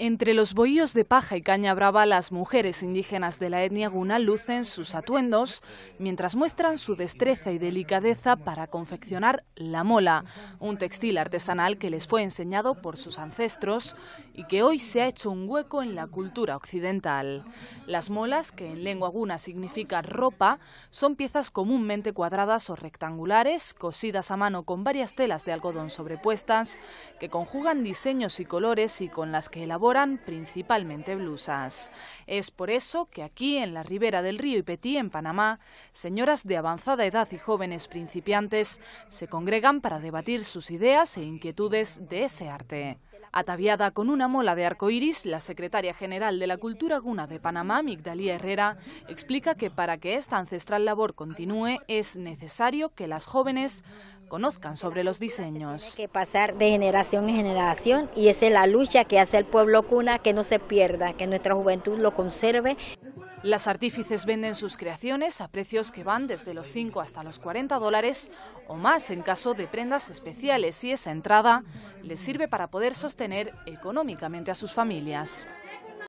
Entre los bohíos de paja y caña brava, las mujeres indígenas de la etnia guna lucen sus atuendos mientras muestran su destreza y delicadeza para confeccionar la mola, un textil artesanal que les fue enseñado por sus ancestros y que hoy se ha hecho un hueco en la cultura occidental. Las molas, que en lengua guna significa ropa, son piezas comúnmente cuadradas o rectangulares, cosidas a mano con varias telas de algodón sobrepuestas, que conjugan diseños y colores y con las que elaboran elaboran principalmente blusas. Es por eso que aquí, en la ribera del río Ipetí, en Panamá, señoras de avanzada edad y jóvenes principiantes se congregan para debatir sus ideas e inquietudes de ese arte. Ataviada con una mola de arco iris, la secretaria general de la Cultura Guna de Panamá, ...Migdalía Herrera, explica que para que esta ancestral labor continúe es necesario que las jóvenes conozcan sobre los diseños. Tiene que pasar de generación en generación y esa es la lucha que hace el pueblo cuna, que no se pierda, que nuestra juventud lo conserve. Las artífices venden sus creaciones a precios que van desde los 5 hasta los 40 dólares o más en caso de prendas especiales y esa entrada les sirve para poder sostener económicamente a sus familias.